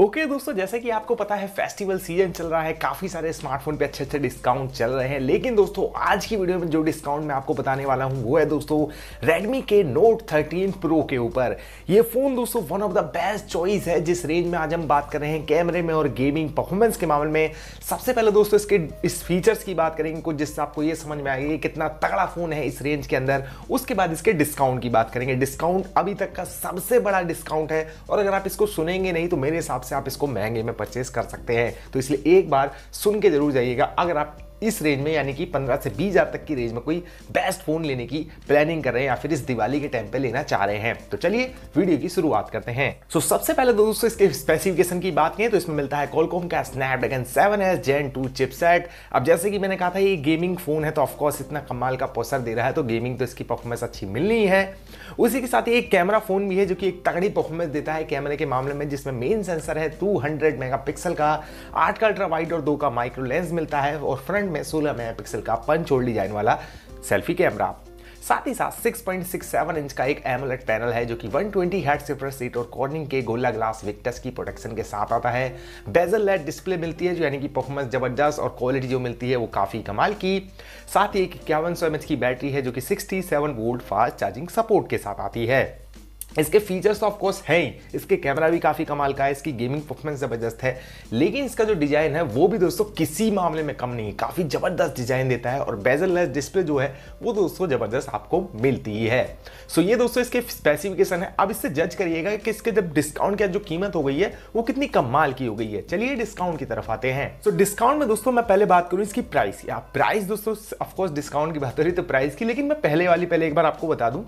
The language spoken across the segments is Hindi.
ओके okay, दोस्तों जैसे कि आपको पता है फेस्टिवल सीजन चल रहा है काफ़ी सारे स्मार्टफोन पे अच्छे अच्छे डिस्काउंट चल रहे हैं लेकिन दोस्तों आज की वीडियो में जो डिस्काउंट मैं आपको बताने वाला हूँ वो है दोस्तों Redmi के Note 13 Pro के ऊपर ये फ़ोन दोस्तों one of the best choice है जिस रेंज में आज हम बात कर रहे हैं कैमरे में और गेमिंग परफॉर्मेंस के मामले में सबसे पहले दोस्तों इसके इस फीचर्स की बात करेंगे कुछ जिससे आपको ये समझ में आएगी कितना तगड़ा फ़ोन है इस रेंज के अंदर उसके बाद इसके डिस्काउंट की बात करेंगे डिस्काउंट अभी तक का सबसे बड़ा डिस्काउंट है और अगर आप इसको सुनेंगे नहीं तो मेरे हिसाब से आप इसको महंगे में परचेस कर सकते हैं तो इसलिए एक बार सुन के जरूर जाइएगा अगर आप इस रेंज में यानी कि 15 से बीस हज़ार तक की रेंज में कोई बेस्ट फ़ोन लेने की प्लानिंग कर रहे हैं या फिर इस दिवाली के टाइम पे लेना चाह रहे हैं तो चलिए वीडियो की शुरुआत करते हैं सो so, सबसे पहले तो दोस्तों इसके स्पेसिफिकेशन की बात करें तो इसमें मिलता है कॉलकॉम का Snapdragon seven S gen two chipset अब जैसे कि मैंने कहा था ये गेमिंग फ़ोन है तो ऑफकोर्स इतना कमाल का पोस्टर दे रहा है तो गेमिंग तो इसकी परफॉर्मेंस अच्छी मिलनी है उसी के साथ ही एक कैमरा फ़ोन भी है जो कि एक तगड़ी परफॉर्मेंस देता है कैमरे के मामले में जिसमें मेन सेंसर है टू मेगापिक्सल का आठ का अल्ट्रा वाइड और दो का माइक्रो लेंस मिलता है और फ्रंट फ्रंट में 16 मेगापिक्सल का पंच होल डिजाइन वाला सेल्फी कैमरा साथ ही साथ 6.67 इंच का एक एमोलेट पैनल है जो कि 120 ट्वेंटी हेड सीट और कॉर्निंग के गोला ग्लास विक्टस की प्रोटेक्शन के साथ आता है बेजल लेट डिस्प्ले मिलती है जो यानी कि परफॉर्मेंस जबरदस्त और क्वालिटी जो मिलती है वो काफ़ी कमाल की साथ ही एक इक्यावन सौ की बैटरी है जो कि 67 seven volt fast charging support के साथ आती है इसके फीचर्स तो ऑफकोर्स हैं ही इसके कैमरा भी काफ़ी कमाल का है इसकी गेमिंग परफॉर्मेंस ज़बरदस्त है लेकिन इसका जो डिज़ाइन है वो भी दोस्तों किसी मामले में कम नहीं काफ़ी ज़बरदस्त डिज़ाइन देता है और लेस डिस्प्ले जो है वो दोस्तों ज़बरदस्त आपको मिलती है सो ये दोस्तों इसके स्पेसिफिकेशन है अब इससे जज करिएगा कि इसके जब डिस्काउंट की जो कीमत हो गई है वो कितनी कमाल की हो गई है चलिए डिस्काउंट की तरफ आते हैं सो डिस्काउंट में दोस्तों मैं पहले बात करूँ इसकी प्राइस या प्राइस दोस्तों ऑफकोर्स डिस्काउंट की बात रही तो प्राइस की लेकिन मैं पहले वाली पहले एक बार आपको बता दूँ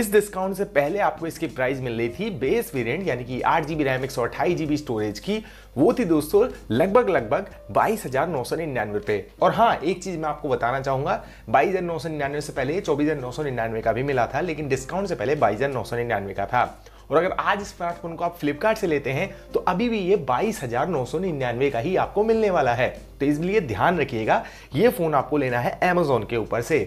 इस डिस्काउंट से पहले आपको इसकी प्राइस मिल रही थी बेस वेरिएंट यानी कि आठ जीबी रैम एक सौ अट्ठाईस जीबी स्टोरेज की वो थी दोस्तों लगभग लगभग बाईस हजार नौ सौ निन्यानवे रुपए और हाँ एक चीज मैं आपको बताना चाहूंगा बाईस हजार नौ सौ निन्यानवे से पहले चौबीस हजार नौ सौ निन्यानवे का भी मिला था लेकिन डिस्काउंट से पहले बाईस हजार नौ सौ निन्यानवे का था और अगर आज स्मार्टफोन को आप फ्लिपकार्ट से लेते हैं तो अभी भी ये बाईस हजार नौ सौ निन्यानवे का ही आपको मिलने वाला है तो इसलिए ध्यान रखिएगा ये फोन आपको लेना है अमेजोन के ऊपर से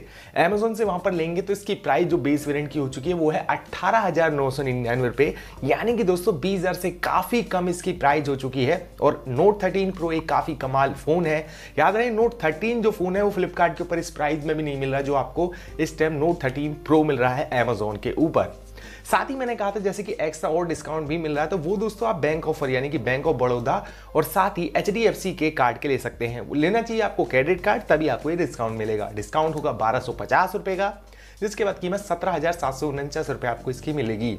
अमेजोन से वहां पर लेंगे तो इसकी प्राइस जो बेस वेरियंट की हो चुकी है वो है अट्ठारह हजार नौ सौ निन्यानवे रुपए यानी कि दोस्तों बीस हजार से काफी कम इसकी प्राइस हो चुकी है और नोट थर्टीन प्रो एक काफी कमाल फोन है याद रहे नोट थर्टीन जो फोन है वो फ्लिपकार्ट के ऊपर इस प्राइस में भी नहीं मिल रहा जो आपको इस टाइम नोट थर्टीन प्रो मिल रहा है एमेजोन के ऊपर साथ ही मैंने कहा था जैसे कि एक्स्ट्रा और डिस्काउंट भी मिल रहा है तो वो दोस्तों आप बैंक ऑफर यानी कि बैंक ऑफ बड़ौदा और साथ ही एच के कार्ड के ले सकते हैं लेना चाहिए आपको क्रेडिट कार्ड तभी आपको ये डिस्काउंट मिलेगा डिस्काउंट होगा बारह रुपए का जिसके बाद कीमत सत्रह हज़ार सात सौ उनचास रुपये आपको इसकी मिलेगी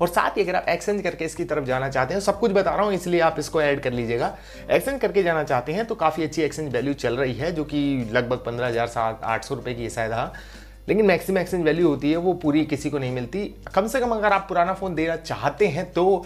और साथ ही अगर आप एक्सचेंज करके इसकी तरफ जाना चाहते हैं सब कुछ बता रहा हूँ इसलिए आप इसको ऐड कर लीजिएगा एक्सचेंज करके जाना चाहते हैं तो काफ़ी अच्छी एक्सचेंज वैल्यू चल रही है जो कि लगभग पंद्रह हज़ार सात आठ सौ रुपये की शायद हाँ लेकिन मैक्सिमम एक्सचेंज वैल्यू होती है वो पूरी किसी को नहीं मिलती कम से कम अगर आप पुराना फ़ोन देना चाहते हैं तो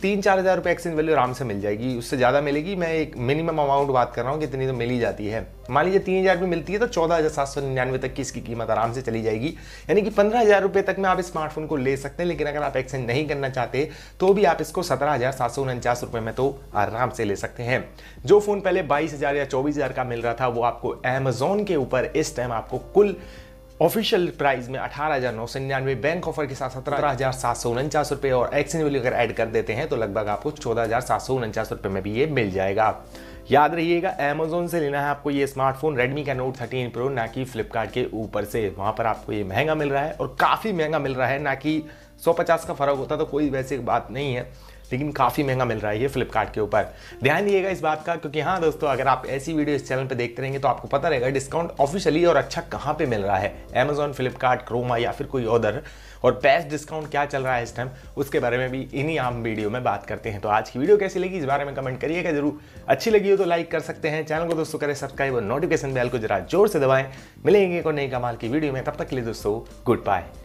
तीन चार हज़ार रुपये एक्सचेंज वैल्यू आराम से मिल जाएगी उससे ज़्यादा मिलेगी मैं एक मिनिमम अमाउंट बात कर रहा हूँ कितनी तो मिल ही जाती है मान लीजिए तीन हज़ार रुपये मिलती है तो चौदह हज़ार सात सौ निन्यानवे तक की इसकी कीमत आराम से चली जाएगी यानी कि पंद्रह हज़ार रुपये तक में आप स्मार्टफोन को ले सकते हैं लेकिन अगर आप एक्सचेंज नहीं करना चाहते तो भी आप इसको सत्रह हज़ार सात सौ उनचास रुपये में तो आराम से ले सकते हैं जो फ़ोन पहले बाईस हज़ार या चौबीस हज़ार का मिल रहा था वो आपको अमेजोन के ऊपर इस टाइम आपको कुल ऑफिशियल प्राइस में अठारह हजार नौ सौ निन्यानवे बैंक ऑफर के साथ सत्रह हजार सात सौ उनचास रुपए और एक्सचेंज वैल्यू अगर ऐड कर देते हैं तो लगभग आपको चौदह हजार सात सौ उनचास रुपये में भी ये मिल जाएगा याद रहिएगा अमेजोन से लेना है आपको ये स्मार्टफोन रेडमी का नोट 13 प्रो ना कि फ्लिपकार्ट के ऊपर से वहां पर आपको ये महंगा मिल रहा है और काफ़ी महंगा मिल रहा है ना कि 150 का फर्क होता तो कोई वैसे बात नहीं है लेकिन काफ़ी महंगा मिल रहा है ये फ्लिपकार्ट के ऊपर ध्यान दिएगा इस बात का क्योंकि हाँ दोस्तों अगर आप ऐसी वीडियो इस चैनल पर देखते रहेंगे तो आपको पता रहेगा डिस्काउंट ऑफिशियली और अच्छा कहाँ पर मिल रहा है अमेजोन फ्लिपकार्ट क्रोमा या फिर कोई ऑर्डर और बेस्ट डिस्काउंट क्या चल रहा है इस टाइम उसके बारे में भी इन्हीं आम वीडियो में बात करते हैं तो आज की वीडियो कैसी लगी इस बारे में कमेंट करिएगा जरूर अच्छी लगी हो तो लाइक कर सकते हैं चैनल को दोस्तों करें सब्सक्राइब और नोटिफिकेशन बेल को जरा जोर से दबाएं मिलेंगे को नई कमाल की वीडियो में तब तक के लिए दोस्तों गुड बाय